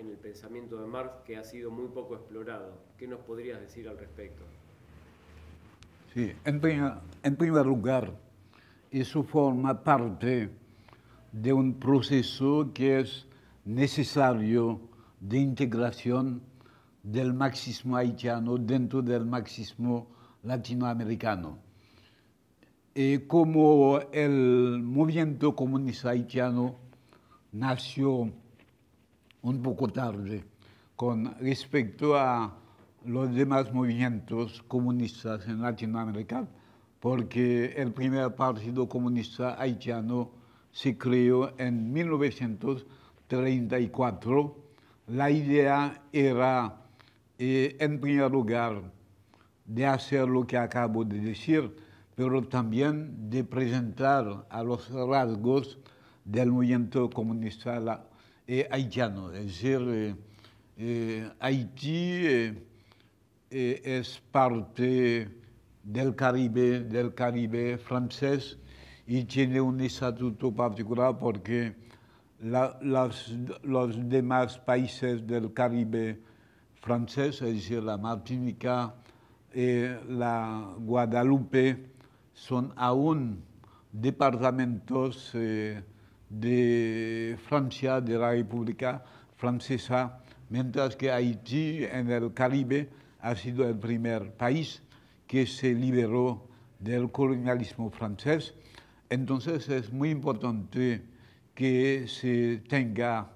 en el pensamiento de Marx que ha sido muy poco explorado. ¿Qué nos podrías decir al respecto? Sí, en primer, lugar, eso forma parte de un proceso que es necesario de integración del marxismo haitiano dentro del marxismo latinoamericano. Eh, como el movimiento comunista haitiano nació un poco tarde con respecto a los demás movimientos comunistas en Latinoamérica, porque el primer partido comunista haitiano se creó en 1934. La idea era, eh, en primer lugar, de hacer lo que acabo de decir, pero también de presentar a los rasgos del movimiento comunista eh, haitiano, es decir, eh, eh, Haití es parte del Caribe, del Caribe francés y tiene un estatuto particular porque los demás países del Caribe francés, es decir, la Martinica, y la Guadalupe, son aún departamentos de Francia, de la República Francesa, mientras que Haití en el Caribe ha sido el primer país que se liberó del colonialismo francés. Entonces es muy importante que se tenga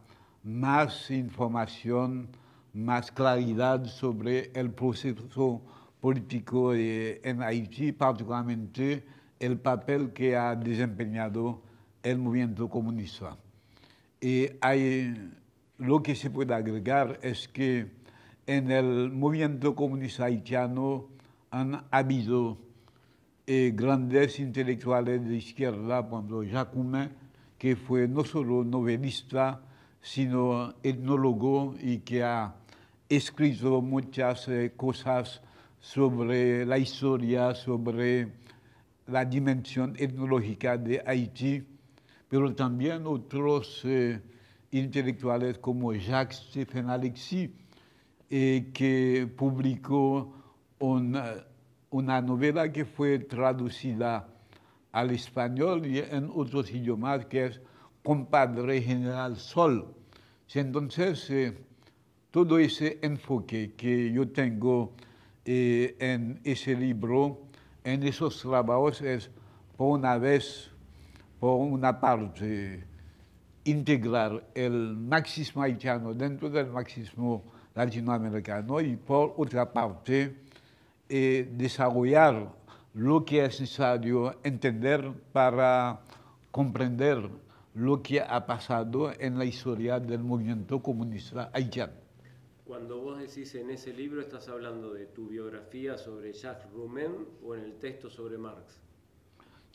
más información, más claridad sobre el proceso político eh, en Haití, particularmente el papel que ha desempeñado el movimiento comunista. Y lo que se puede agregar es que en el movimiento comunista haitiano han habido eh, grandes intelectuales de izquierda, como ejemplo, que fue no solo novelista, sino etnólogo y que ha escrito muchas eh, cosas sobre la historia, sobre la dimensión etnológica de Haití pero también otros eh, intelectuales como jacques Stephen Alexis, eh, que publicó eh, una, novela que fue traducida al español y en otros idiomas, que es Compadre General Sol. Entonces, todo ese enfoque que yo tengo en ese libro, en esos trabajos, es por una vez por una parte, integrar el marxismo haitiano dentro del marxismo latinoamericano y por otra parte, eh, desarrollar lo que es necesario entender para comprender lo que ha pasado en la historia del movimiento comunista haitiano. Cuando vos decís en ese libro, ¿estás hablando de tu biografía sobre Jacques Roumen o en el texto sobre Marx?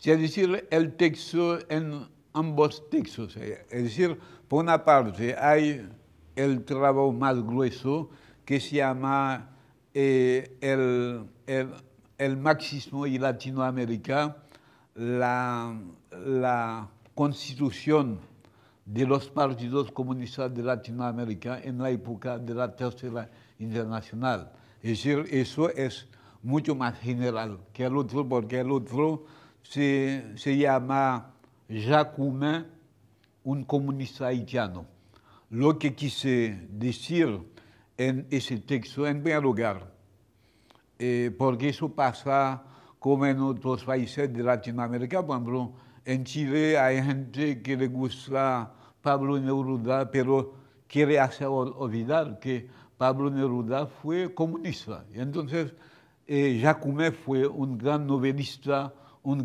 es decir, el texto en ambos textos. Eh, es decir, por una parte hay el trabajo más grueso que se llama eh, el, marxismo y Latinoamérica, la, la constitución de los partidos comunistas de Latinoamérica en la época de la Tercera Internacional. Es decir, eso es mucho más general que el otro, porque el otro se, llama Jacoumin, un communiste haïtien. Lo que quise decir en ese texto, en primer lugar, eh, porque eso pasa comme en d'autres pays de Latinoamérica, por ejemplo, en Chile hay gente que le gusta Pablo Neruda, pero quiere hacer oublier que Pablo Neruda fue communiste. entonces, eh, était fue un grand noveliste un eh,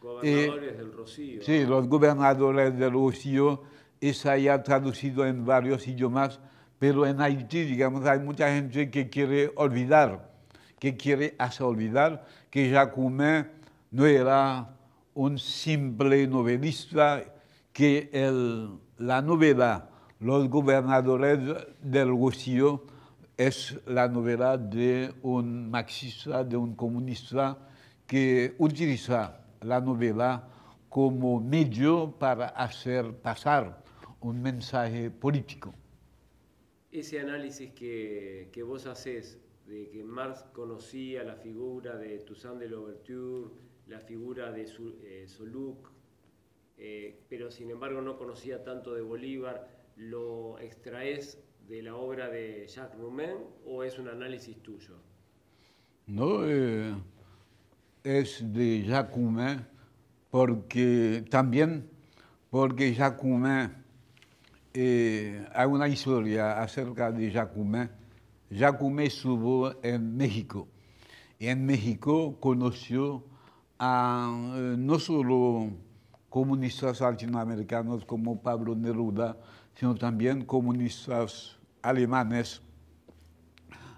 Gobernadores eh, del Rocío. Sí, los gobernadores del Rocío. Esa ya traducido en varios idiomas, pero en Haití, digamos, hay mucha gente que quiere olvidar, que quiere hacer olvidar que Jacumin no era un simple novelista, que el, la novela Los gobernadores del Rocío es la novela de un marxista, de un comunista, que utiliza la novela como medio para hacer pasar un mensaje político. Ese análisis que, que vos haces de que Marx conocía la figura de Toussaint de Louverture, la figura de eh, Soluc, eh, pero sin embargo no conocía tanto de Bolívar, ¿lo extraes de la obra de Jacques Roumain o es un análisis tuyo? No, eh, es de Jacumé, porque también porque Jacumé, eh, hay una historia acerca de Jacumé. Jacumé estuvo en México y en México conoció a eh, no solo comunistas latinoamericanos como Pablo Neruda, sino también comunistas alemanes.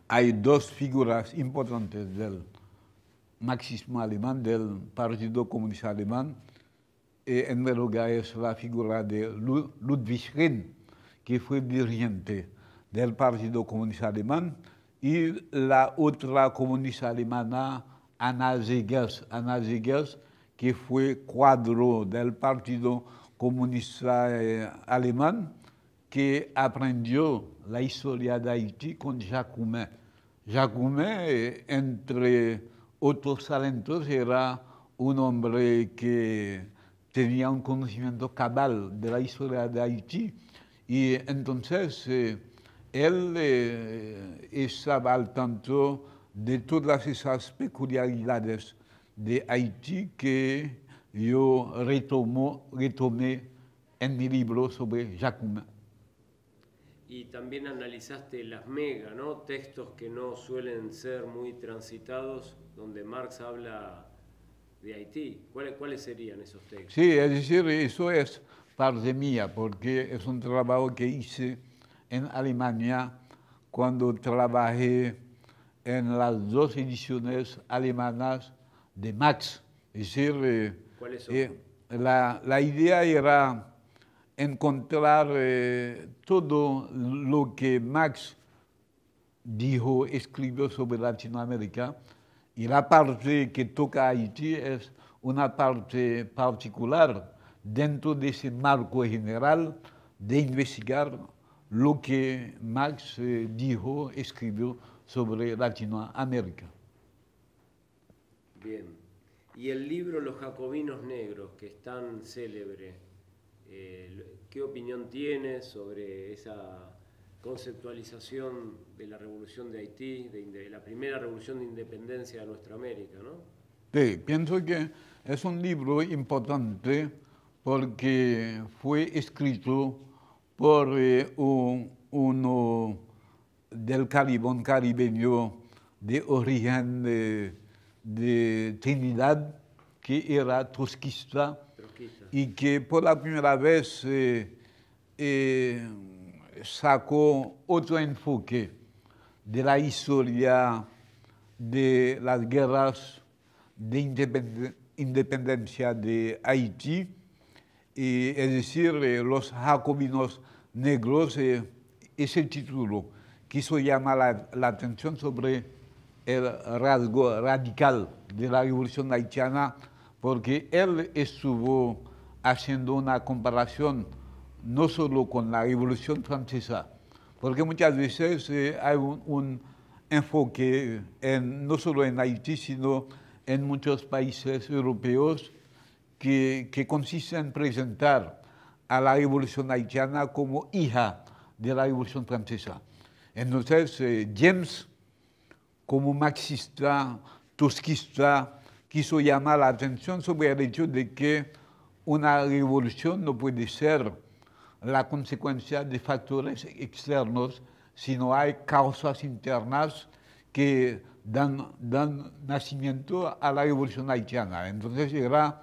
Hay dos figuras importantes de él. Marxisme allemand, du Partido communiste allemand et en Berlanga la figure de Ludwig Schrein, qui fut dirigente du Partido communiste allemand, et la autre communiste allemande, Anna Zegers, Anna Zegers, qui du cuadro communiste Partido Comunista eh, allemand, qui aprendió la histoire de Haití Jacques Jacques est entre Otros talentos era un hombre que tenía un conocimiento cabal de la historia de Haití y entonces eh, él eh, estaba al tanto de todas esas peculiaridades de Haití que yo retomé en mi libro sobre jacuma Y también analizaste las mega, ¿no? Textos que no suelen ser muy transitados donde Marx habla de Haití. ¿Cuáles, serían esos textos? Sí, es decir, eso es parte mía, porque es un trabajo que hice en Alemania cuando trabajé en las dos ediciones alemanas de Marx. Es decir, ¿Cuáles son? Eh, la, idea era encontrar eh, todo lo que Marx dijo, escribió sobre Latinoamérica, y la parte que toca a Haití es una parte particular dentro de ese marco general de investigar lo que Marx eh, dijo, escribió sobre Latinoamérica. Bien. Y el libro Los Jacobinos Negros, que es tan célebre, eh, ¿qué opinión tiene sobre esa conceptualización de la revolución de Haití, de, la primera revolución de independencia de nuestra América, ¿no? Sí, pienso que es un libro importante porque fue escrito por eh, un, uno del Caribón caribeño de origen de, Trinidad, que era trotskista, y que por la primera vez eh, eh, sacó otro enfoque de la historia de las guerras de independencia de Haití, y, es decir, eh, los jacobinos negros, eh, ese título quiso llamar la atención sobre el rasgo radical de la revolución haitiana, porque él estuvo haciendo una comparación no solo con la Revolución Francesa, porque muchas veces eh, hay un, enfoque no solo en Haití, sino en muchos países europeos que, consiste en presentar a la Revolución haitiana como hija de la Revolución Francesa. Entonces, eh, James, como marxista, tosquista, quiso llamar la atención sobre el hecho de que una revolución no puede ser la consecuencia de factores externos, sino hay causas internas que dan, nacimiento a la revolución haitiana. Entonces era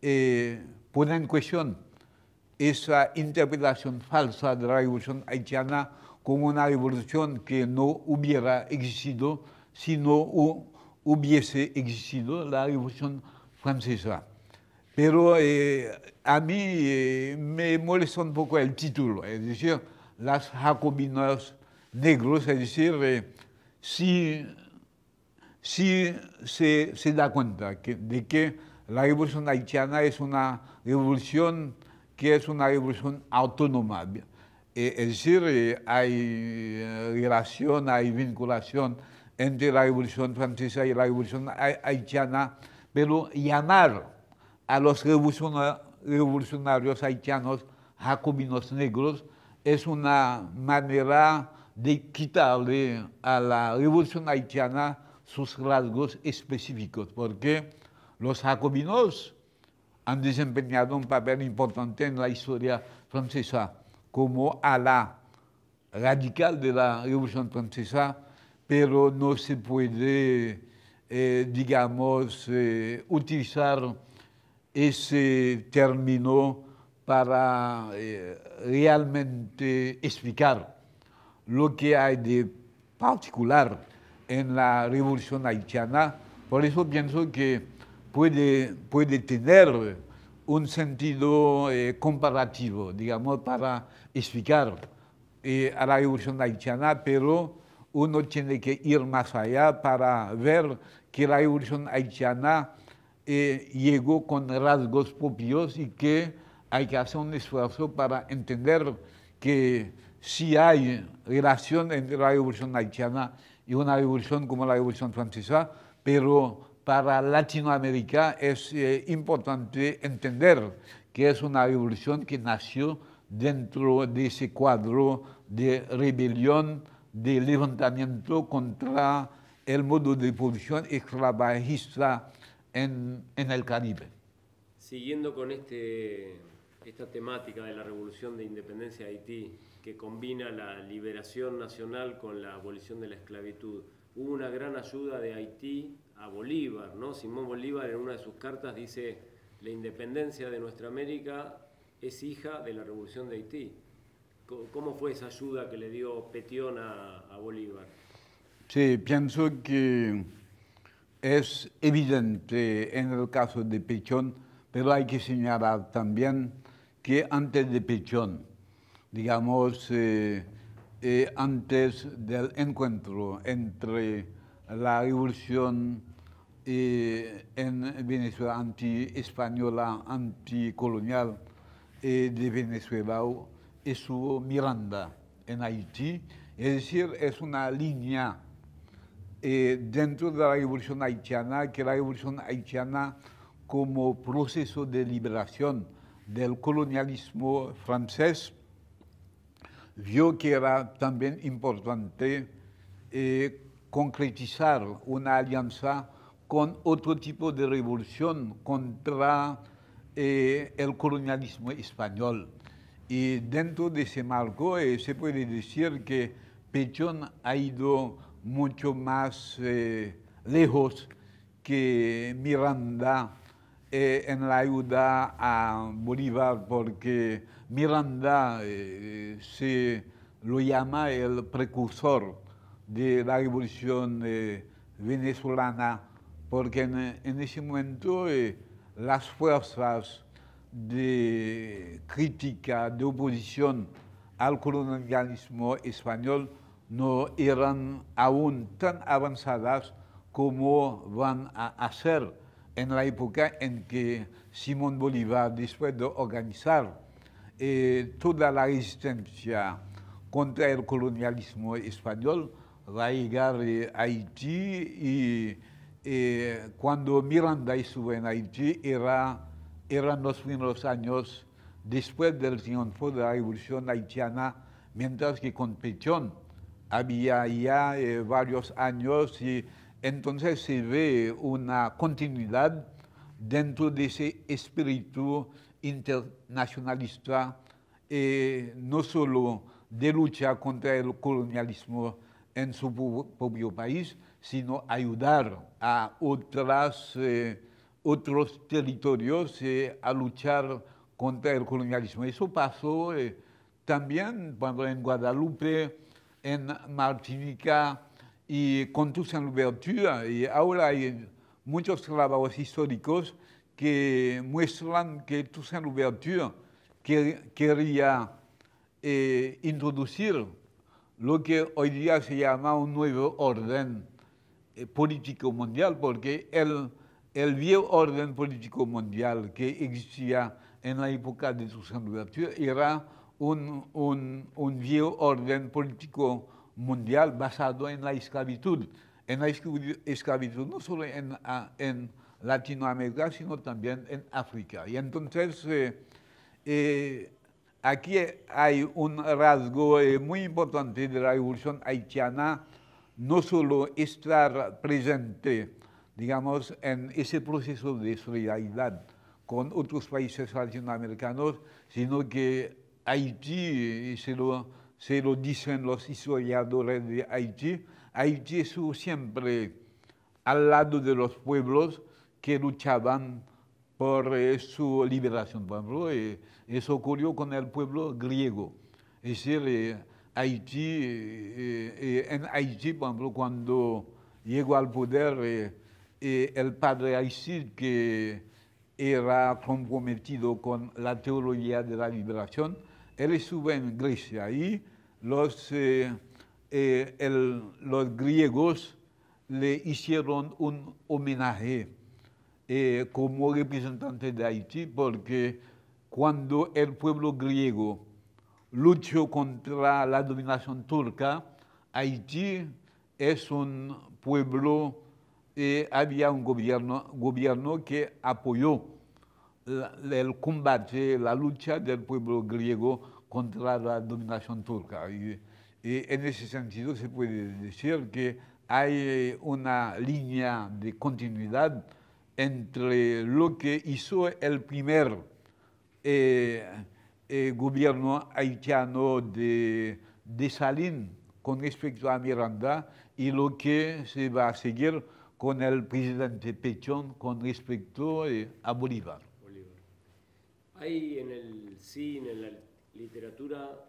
eh, poner en cuestión esa interpretación falsa de la revolución haitiana como una revolución que no hubiera existido si no hubiese existido la revolución francesa. Pero eh, a mí eh, me molesta un poco el título, es decir, las jacobinas negros, es decir, eh, si, se, da cuenta de que la revolución haitiana es una revolución que es una revolución autónoma. es decir, hay relación, hay vinculación entre la revolución francesa y la revolución haitiana, pero llamar a los revolucionarios haitianos jacobinos negros es una manera de quitarle a la revolución haitiana sus rasgos específicos, porque los jacobinos han desempeñado un papel importante en la historia francesa, como ala radical de la Revolución Francesa, pero no se puede, eh, digamos, eh, utilizar ese término para eh, realmente explicar lo que hay de particular en la revolución haitiana. Por eso pienso que puede, puede tener un sentido eh, comparativo, digamos, para explicar eh, a la revolución haitiana, pero uno tiene que ir más allá para ver que la revolución haitiana eh, llegó con rasgos propios y que hay que hacer un esfuerzo para entender que si hay relación entre la revolución haitiana y una revolución como la revolución francesa, pero para Latinoamérica es eh, importante entender que es una revolución que nació dentro de ese cuadro de rebelión, de levantamiento contra el modo de producción esclavagista en, el Caribe. Siguiendo con este, esta temática de la revolución de independencia de Haití, que combina la liberación nacional con la abolición de la esclavitud, hubo una gran ayuda de Haití a Bolívar, ¿no? Simón Bolívar en una de sus cartas dice, la independencia de nuestra América es hija de la revolución de Haití. ¿Cómo fue esa ayuda que le dio Petión a, a Bolívar? Sí, pienso que es evidente en el caso de Pechón, pero hay que señalar también que antes de Pechón, digamos, eh, eh, antes del encuentro entre la revolución eh, en Venezuela anti-española, anticolonial de Venezuela, su Miranda en Haití, es decir, es una línea eh, dentro de la revolución haitiana, que la revolución haitiana como proceso de liberación del colonialismo francés, vio que era también importante eh, concretizar una alianza con otro tipo de revolución contra eh, el colonialismo español. Y dentro de ese marco se puede decir que Pechón ha ido mucho más eh, lejos que Miranda eh, en la ayuda a Bolívar, porque Miranda eh, se lo llama el precursor de la revolución venezolana, porque en ese momento las fuerzas de crítica, de oposición al colonialismo español no eran aún tan avanzadas como van a hacer en la época en que Simón Bolívar, después de organizar eh, toda la resistencia contra el colonialismo español, va a llegar eh, a Haití y eh, cuando Miranda estuvo en Haití era, eran los primeros años después del triunfo de la revolución haitiana, mientras que con Pechón, había ya eh, varios años y entonces se ve una continuidad dentro de ese espíritu internacionalista, eh, no solo de lucha contra el colonialismo en su propio país, sino ayudar a otras, eh, otros territorios a luchar contra el colonialismo. Eso pasó también cuando en Guadalupe en Louverture. y San il y ahora hay muchos trabajos históricos que muestran que Toussaint Louverture quería eh, introducir lo que hoy día se llama un nuevo orden politique eh, político mundial, porque el, el viejo orden político mundial que existía en la época de Toussaint Louverture era un, un, viejo orden político mundial basado en la esclavitud, en la esclavitud no solo en, en Latinoamérica, sino también en África. Y entonces eh, eh, aquí hay un rasgo eh, muy importante de la revolución haitiana, no solo estar presente, digamos, en ese proceso de solidaridad con otros países latinoamericanos, sino que Haití, y eh, se lo, lo dicen los historiadores de Haití, Haití estuvo siempre al lado de los pueblos que luchaban por eh, su liberación. Por ejemplo, eh, eso ocurrió con el pueblo griego. Es decir, Haití, en Haití, por cuando llegó al poder el padre Haití, que era comprometido con la teología de la liberación, él estuvo en Grecia y los, eh, eh, los griegos le hicieron un homenaje eh, como representante de Haití porque cuando el pueblo griego luchó contra la dominación turca, Haití es un pueblo, había un gobierno, gobierno que apoyó el combate, la lucha del pueblo griego contra la dominación turca. Y, en ese sentido se puede decir que hay eh, una línea de continuidad entre lo que hizo el primer eh, eh, gobierno haitiano de, Salín con respecto a Miranda y lo que se va a seguir con el presidente Pechón con respecto a Bolívar. Hay en el cine, en la literatura,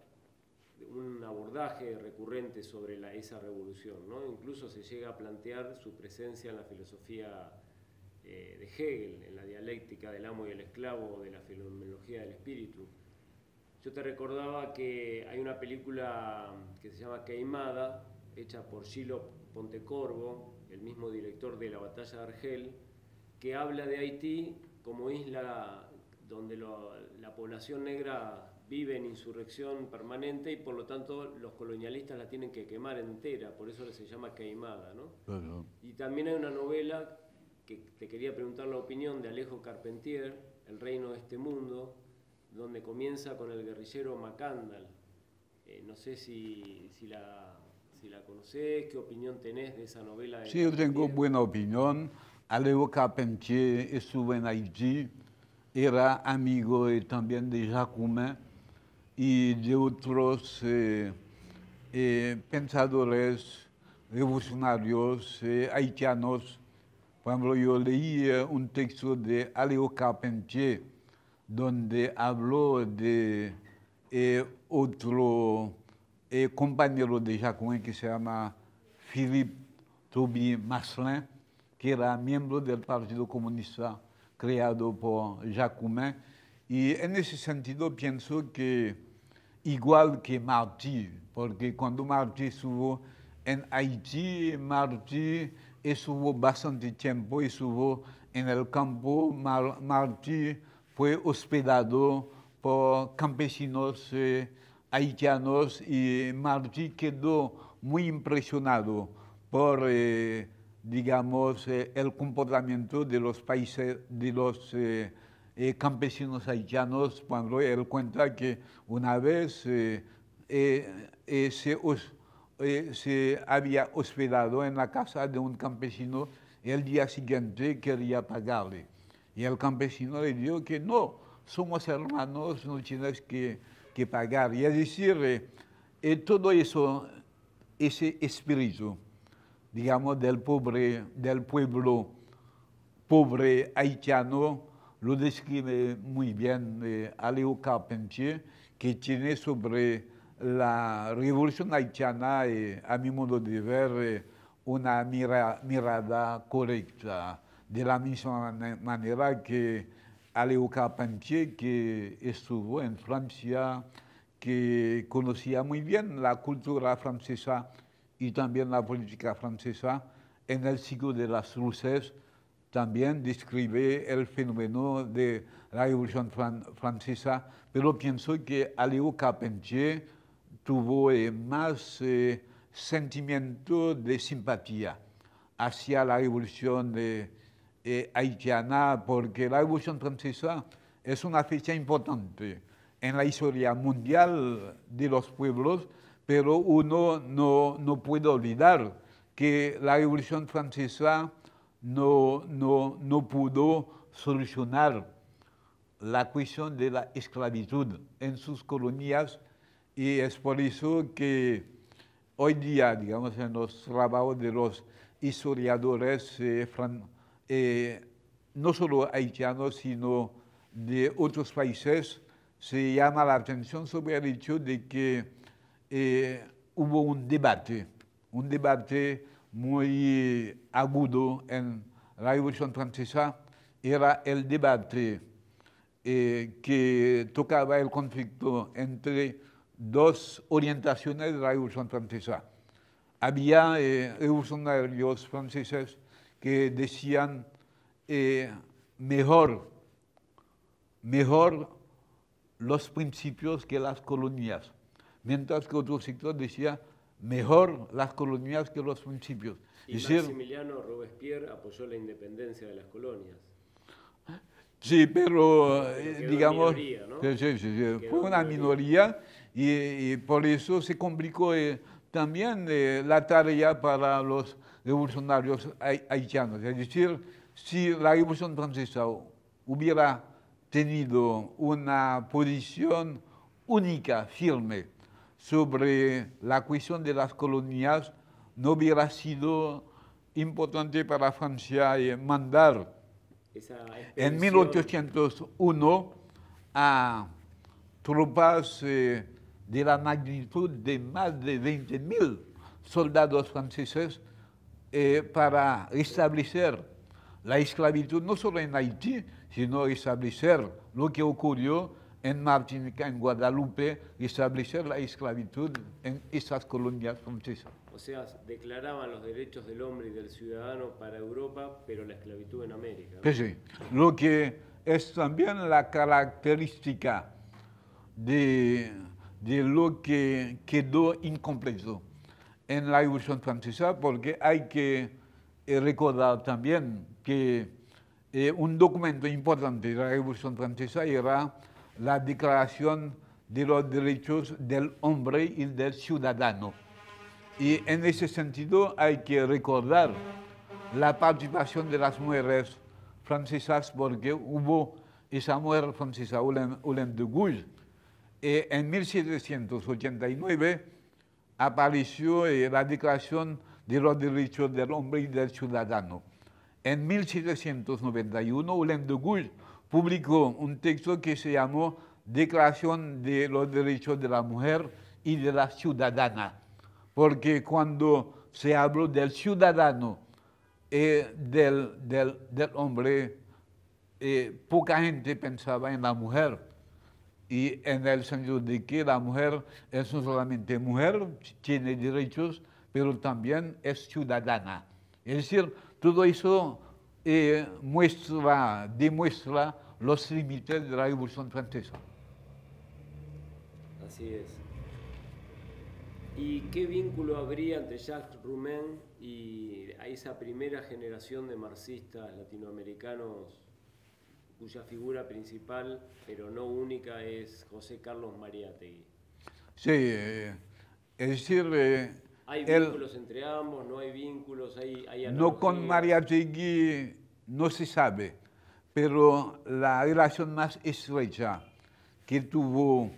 un abordaje recurrente sobre esa revolución, Incluso se llega a plantear su presencia en la filosofía eh, de Hegel, en la dialéctica del amo y el esclavo, de la fenomenología del espíritu. Yo te recordaba que hay una película que se llama Queimada, hecha por Gilo Pontecorvo, el mismo director de La Batalla de Argel, que habla de Haití como isla donde la población negra vive en insurrección permanente y por lo tanto los colonialistas la tienen que quemar entera, por eso se llama queimada. ¿no? Y también hay una novela que te quería preguntar la opinión de Alejo Carpentier, El reino de este mundo, donde comienza con el guerrillero Macandal. Eh, no sé si, la, si conocés, qué opinión tenés de esa novela. sí, yo tengo buena opinión. Alejo Carpentier es en Haití era amigo también de Jacumén y de otros eh, eh, pensadores revolucionarios eh, haitianos. Por ejemplo, yo leí un texto de Aleo Carpentier, donde habló de otro compañero de Jacome que se llama Philippe Toby Maslin, que era miembro del Partido Comunista creado por Jacumin. Y en ese sentido pienso que igual que Martí, porque cuando Martí estuvo en Haití, Martí estuvo bastante tiempo, estuvo en el campo, Martí fue hospedado por campesinos eh, haitianos y Martí quedó muy impresionado por eh, digamos, eh, el comportamiento de los países, de los eh, eh, campesinos haitianos, cuando él cuenta que una vez se, había hospedado en la casa de un campesino, el día siguiente quería pagarle. Y el campesino le dijo que no, somos hermanos, no tienes que, que pagar. Y es decir, todo eso, ese espíritu digamos, del, pobre, del pueblo pobre haitiano, lo describe muy bien eh, Carpentier, que tiene sobre la revolución haitiana, eh, a mi modo de ver, eh, una mirada correcta. De la misma manera que Aléo Carpentier, que estuvo en Francia, que conocía muy bien la cultura francesa y también la política francesa, en el siglo de las luces, también describe el fenómeno de la Revolución Francesa, pero pienso que Aléo Carpentier tuvo eh, más eh, sentimiento de simpatía hacia la Revolución eh, eh, haitiana, porque la Revolución Francesa es una fecha importante en la historia mundial de los pueblos pero uno no, puede olvidar que la Revolución Francesa no, no, pudo solucionar la cuestión de la esclavitud en sus colonias y es por eso que hoy día, digamos, en los trabajos de los historiadores, eh, eh, no solo haitianos, sino de otros países, se llama la atención sobre el hecho de que eh, hubo un debate, un debate muy agudo en la Revolución Francesa, era el debate eh, que tocaba el conflicto entre dos orientaciones de la Revolución Francesa. Había eh, franceses que decían eh, mejor, mejor los principios que las colonias mientras que otro sector decía mejor las colonias que los municipios. Y Maximiliano Robespierre apoyó la independencia de las colonias. Sí, pero, eh, digamos, fue una minoría, y, por eso se complicó eh, también eh, la tarea para los revolucionarios haitianos. Es decir, si la Revolución Francesa hubiera tenido una posición única, firme, sobre la cuestión de las colonias no hubiera sido importante para Francia eh, mandar en 1801 a tropas eh, de la magnitud de más de 20.000 soldados franceses eh, para establecer la esclavitud no solo en Haití, sino establecer lo que ocurrió en Martinica, en Guadalupe, y establecer la esclavitud en esas colonias francesas. O sea, declaraban los derechos del hombre y del ciudadano para Europa, pero la esclavitud en América. sí, lo que es también la característica de, de lo que quedó incompleto en la Revolución Francesa, porque hay que eh, recordar también que eh, un documento importante de la Revolución Francesa era la Declaración de los Derechos del Hombre y del Ciudadano. Y en ese sentido hay que recordar la participación de las mujeres francesas porque hubo esa mujer francesa, Ulem de Gouges, en 1789 apareció eh, la Declaración de los Derechos del Hombre y del Ciudadano. En 1791, Ulem de Gouges publicó un texto que se llamó Declaración de los Derechos de la Mujer y de la Ciudadana, porque cuando se habló del ciudadano, eh, del, del, hombre, eh, poca gente pensaba en la mujer y en el sentido de que la mujer es no solamente mujer, tiene derechos, pero también es ciudadana. Es decir, todo eso y muestra, demuestra los límites de la Revolución Francesa. Así es. ¿Y qué vínculo habría entre Jacques Roumain y esa primera generación de marxistas latinoamericanos cuya figura principal, pero no única, es José Carlos Mariátegui? Sí, eh, es decir, eh, hay vínculos entre ambos, no hay vínculos, hay... hay no con María Mariátegui no se sabe, pero la relación más estrecha que tuvo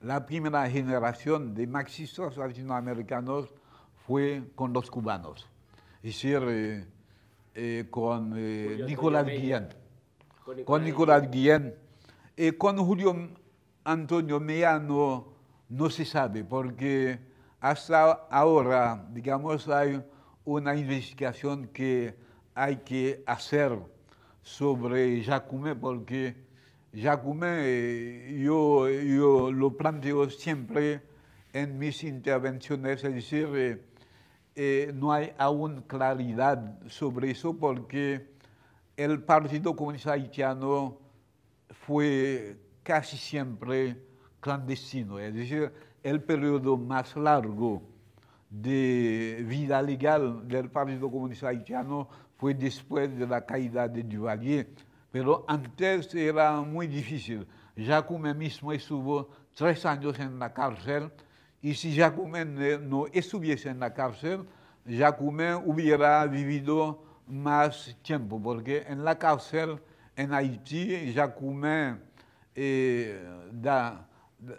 la primera generación de marxistas latinoamericanos fue con los cubanos, es decir, eh, eh, eh, con, Nicolás Guillén, con, Nicolás Guillén. Con con Julio Antonio Meano no se sabe, porque hasta ahora, digamos, hay una investigación que hay que hacer sobre Jacumé, porque Jacumé eh, yo, yo lo planteo siempre en mis intervenciones, es decir, eh, eh, no hay aún claridad sobre eso porque el Partido Comunista Haitiano fue casi siempre clandestino, es decir, el periodo más largo de vida legal del Partido Comunista Haitiano fue después de la caída de Duvalier, pero antes era muy difícil. Jacumé mismo estuvo tres años en la cárcel y si Jacumé no estuviese en la cárcel, Jacumé hubiera vivido más tiempo, porque en la cárcel en Haití Jacumé... Eh, da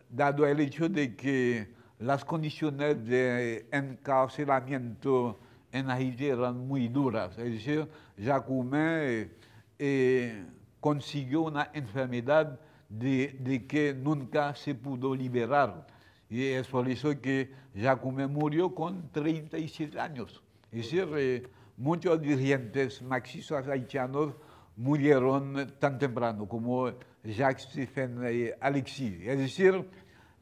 dado el hecho de que las condiciones de encarcelamiento en Haití eran muy duras. Es decir, Jacumé eh, eh, consiguió una enfermedad de, que nunca se pudo liberar. Y es por eso que Jacumé murió con 37 años. Es decir, eh, muchos dirigentes marxistas haitianos murieron tan temprano como Jacques Stephen Alexis. Es decir,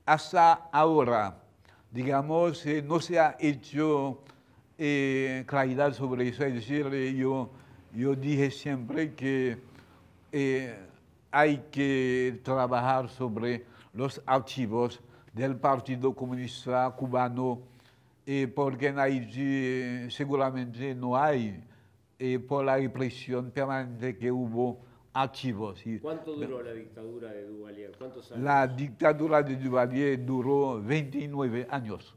hasta ahora, digamos, eh, no se ha hecho eh, claridad sobre eso. Es decir, eh, yo, yo dije siempre que hay que trabajar sobre los archivos del Partido Comunista Cubano, porque en Haití seguramente no hay eh, por la represión permanente que hubo archivos ¿Cuánto duró la dictadura de Duvalier? La dictadura de Duvalier duró 29 años.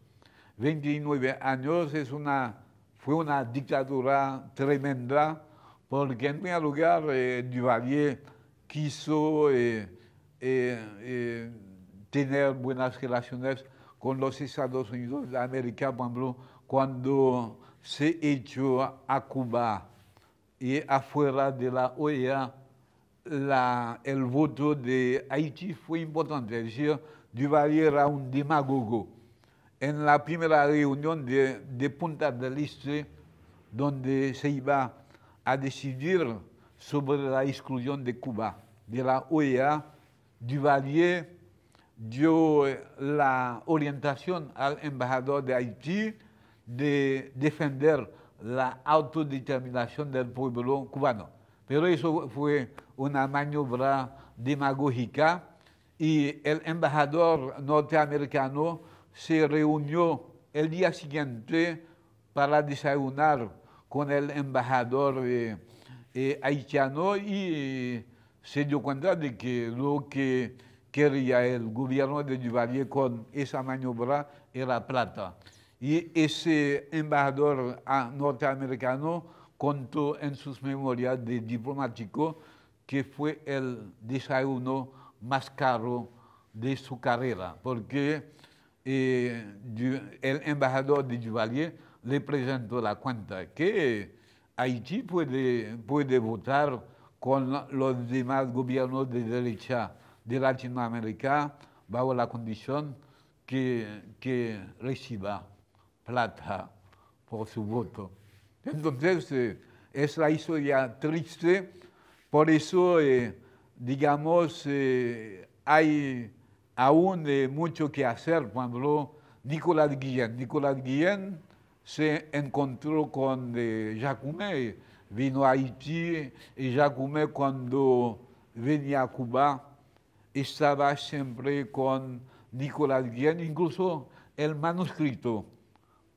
29 años es una, fue una dictadura tremenda porque en primer lugar eh, Duvalier quiso eh, tener buenas relaciones con los Estados Unidos de América, cuando se echó a Cuba et afuera de la OEA, la, el voto de Haïti fue importante. Es decir, Duvalier était un demagogo. En la primera réunion de, de Punta del Este, donde se iba a decidir sobre la exclusión de Cuba de la OEA, Duvalier dio la orientación al embajador de Haití de défendre la autodeterminación del pueblo cubano. Pero eso fue una maniobra demagógica y el embajador norteamericano se reunió el día siguiente para desayunar con el embajador eh, eh, haitiano y eh, se dio cuenta de que lo que quería el gobierno de Duvalier con esa maniobra era plata y ese embajador ah, norteamericano contó en sus memorias de diplomático que fue el desayuno más caro de su carrera, porque eh, el embajador de Duvalier le presentó la cuenta que Haití puede, puede votar con los demás gobiernos de derecha de Latinoamérica bajo la condición que, que reciba plata por su voto. Entonces, esa eh, es la historia triste, por eso, eh, digamos, eh, hay aún mucho que hacer. Cuando Nicolás Guillén, Nicolás Guillén se encontró con Jacumé, vino a Haití y Jacumé cuando venía a Cuba estaba siempre con Nicolás Guillén, incluso el manuscrito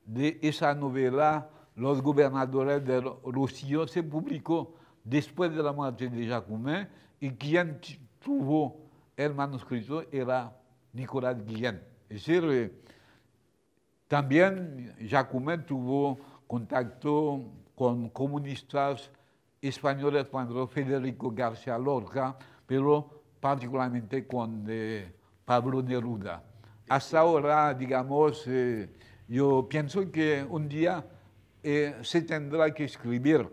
de esa novela, Los gobernadores de Rocío, se publicó después de la muerte de jacumé y quien tuvo el manuscrito era Nicolás Guillén. Es decir, eh, también Jacoumin tuvo contacto con comunistas españoles cuando Federico García Lorca, pero particularmente con eh, Pablo Neruda. Hasta ahora, digamos, eh, yo pienso que un día eh, se tendrá que escribir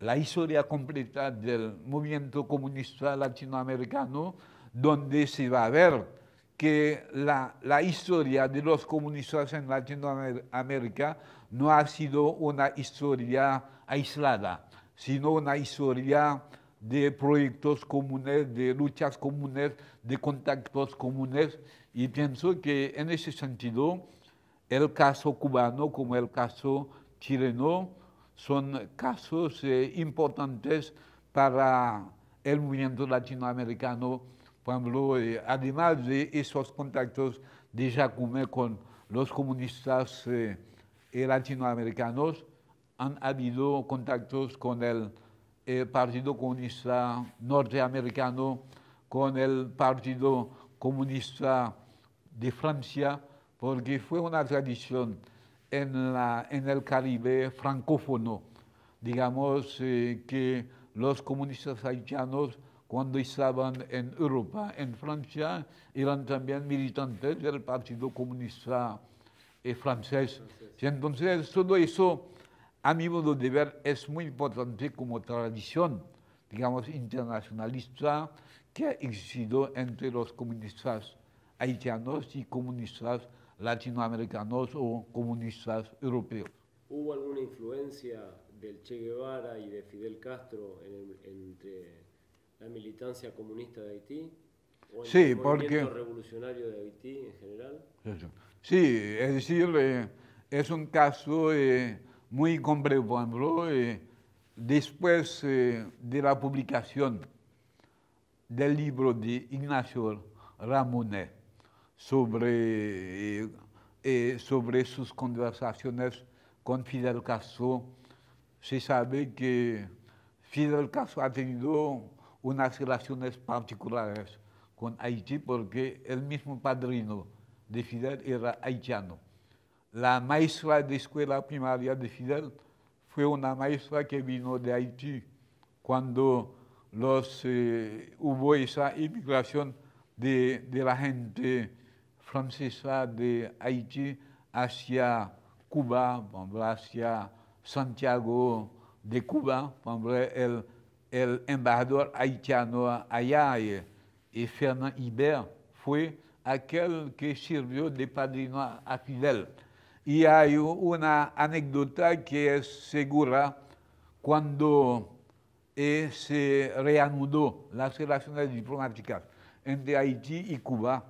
la historia completa del movimiento comunista latinoamericano, donde se va a ver que la, la historia de los comunistas en Latinoamérica no ha sido una historia aislada, sino una historia de proyectos comunes, de luchas comunes, de contactos comunes. Y pienso que en ese sentido, el caso cubano como el caso chileno son casos eh, importantes para el movimiento latinoamericano, eh, además de esos contactos de Jacume con los comunistas eh, latinoamericanos, han habido contactos con el Partido Comunista norteamericano, con el Partido Comunista de Francia, porque fue una tradición en, el Caribe francófono, digamos eh, que los comunistas haitianos cuando estaban en Europa, en Francia, eran también militantes del Partido Comunista eh, francés. Y entonces todo eso, a mi modo de ver, es muy importante como tradición, digamos, internacionalista que ha existido entre los comunistas haitianos y comunistas latinoamericanos o comunistas europeos. ¿Hubo alguna influencia del Che Guevara y de Fidel Castro entre la militancia comunista de Haití? ¿O en sí, el movimiento revolucionario de Haití en general? Sí, es decir, eh, es un caso eh, muy comprensible. Eh, después de la publicación del libro de Ignacio Ramonet, sobre, eh, eh, sobre sus conversaciones con Fidel Castro. Se sabe que Fidel Castro ha tenido unas relaciones particulares con Haití porque el mismo padrino de Fidel era haitiano. La maestra de escuela primaria de Fidel fue una maestra que vino de Haití cuando los, eh, hubo esa inmigración de la gente Francesca de Haïti hacia Cuba, hacia Santiago de Cuba, el, el embajador haitiano Ayaye y Fernand Iber fue aquel que sirvió de padrino a Fidel. Y hay una anécdota que es segura cuando se reanudó las relaciones diplomáticas entre Haïti y Cuba.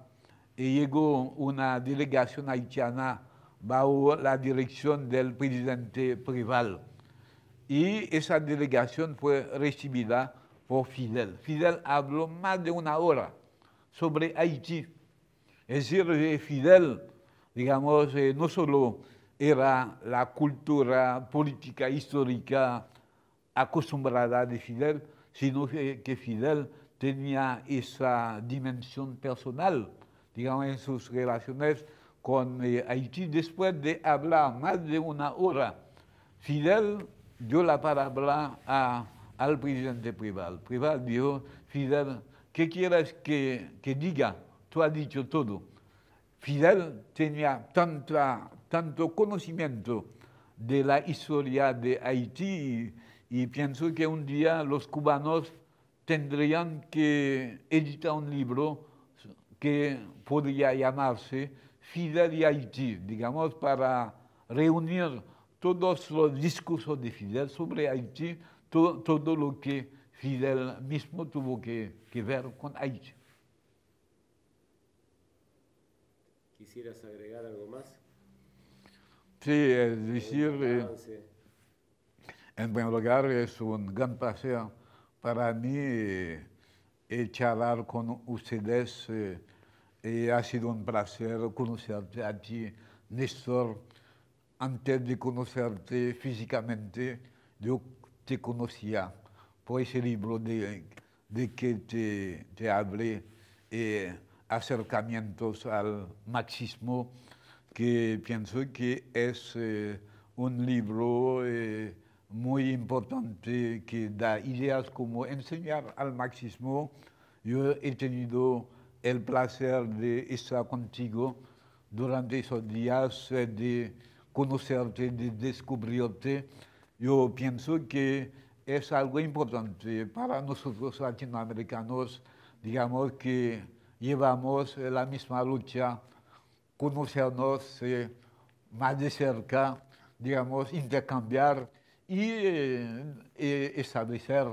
y llegó una delegación haitiana bajo la dirección del presidente Prival. Y esa delegación fue recibida por Fidel. Fidel habló más de una hora sobre Haití. Es decir, eh, Fidel, digamos, eh, no solo era la cultura política histórica acostumbrada de Fidel, sino eh, que Fidel tenía esa dimensión personal digamos, en sus relaciones con eh, Haití. Después de hablar más de una hora, Fidel dio la palabra al presidente Prival. Prival dijo, Fidel, ¿qué quieres que, diga? Tú has dicho todo. Fidel tenía tanto conocimiento de la historia de Haití y, y, pienso que un día los cubanos tendrían que editar un libro que podría llamarse Fidel de Haití, digamos, para reunir todos los discursos de Fidel sobre Haití, todo lo que Fidel mismo tuvo que, ver con Haití. ¿Quisieras agregar algo más? Sí, es decir, eh, en primer lugar es un gran placer para mí eh, charlar con ustedes eh, e ha sido un placer conocerte a ti, Néstor. Antes de conocerte físicamente, yo te conocía por ese libro de, que te, hablé, eh, acercamientos al marxismo, que pienso que es eh, un libro eh, muy importante que da ideas como enseñar al marxismo. Yo he tenido el placer de estar contigo durante esos días, eh, de conocerte, de descubrirte. Yo pienso que es algo importante para nosotros latinoamericanos, digamos que llevamos eh, la misma lucha, conocernos eh, más de cerca, digamos, intercambiar y establecer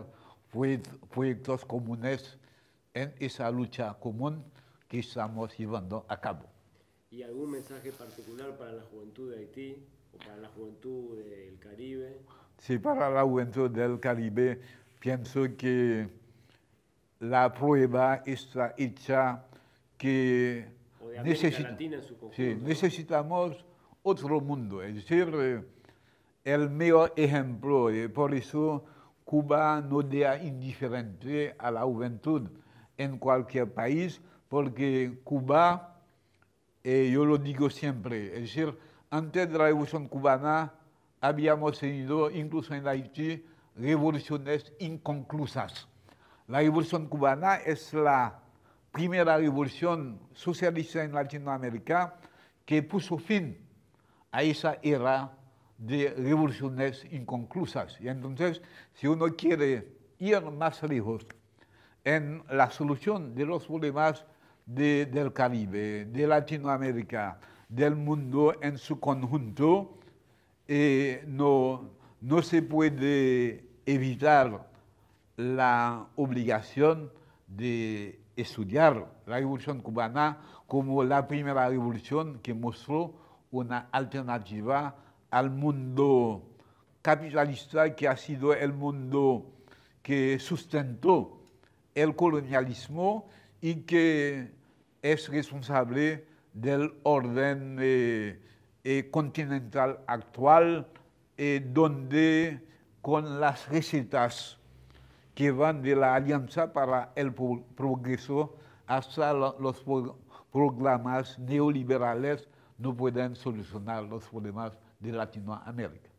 proyectos comunes esa lucha común que estamos llevando a cabo. ¿Y algún mensaje particular para la juventud de Haití o para la juventud del Caribe? Sí, para la juventud del Caribe pienso que la prueba está hecha que necesitamos otro mundo. Es decir, el mejor ejemplo, eh, por eso Cuba no deja indiferente a la juventud en cualquier país, porque Cuba, eh, yo lo digo siempre, es decir, antes de la Revolución Cubana habíamos tenido, incluso en Haití, revoluciones inconclusas. La Revolución Cubana es la primera revolución socialista en Latinoamérica que puso fin a esa era de revoluciones inconclusas. Y entonces, si uno quiere ir más lejos en la solución de los problemas del Caribe, de Latinoamérica, del mundo en su conjunto, eh, no, no se puede evitar la obligación de estudiar la revolución cubana como la primera revolución que mostró una alternativa al mundo capitalista que ha sido el mundo que sustentó el colonialismo y que es responsable del orden eh, eh, continental actual, eh, donde con las recetas que van de la Alianza para el Progreso hasta los programas neoliberales no pueden solucionar los problemas de Latinoamérica.